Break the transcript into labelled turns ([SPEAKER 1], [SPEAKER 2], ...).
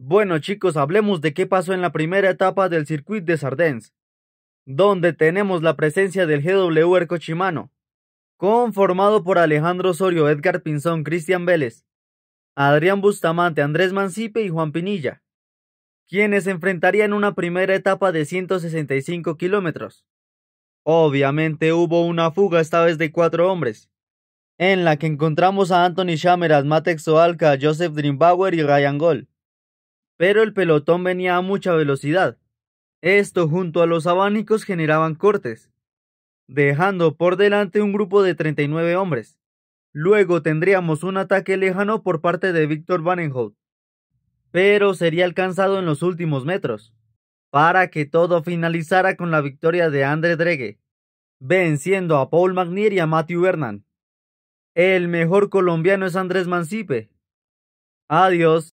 [SPEAKER 1] Bueno chicos, hablemos de qué pasó en la primera etapa del circuito de Sardens, donde tenemos la presencia del GWR Cochimano, conformado por Alejandro Osorio, Edgar Pinzón, Cristian Vélez, Adrián Bustamante, Andrés Mancipe y Juan Pinilla, quienes se enfrentarían una primera etapa de 165 kilómetros. Obviamente hubo una fuga esta vez de cuatro hombres, en la que encontramos a Anthony Shameras, Matex Oalca, Joseph Drimbauer y Ryan Gold pero el pelotón venía a mucha velocidad. Esto junto a los abanicos generaban cortes, dejando por delante un grupo de 39 hombres. Luego tendríamos un ataque lejano por parte de Víctor Vanenhout, pero sería alcanzado en los últimos metros, para que todo finalizara con la victoria de André Dregue, venciendo a Paul Magnier y a Matthew Vernon. El mejor colombiano es Andrés Mancipe. Adiós.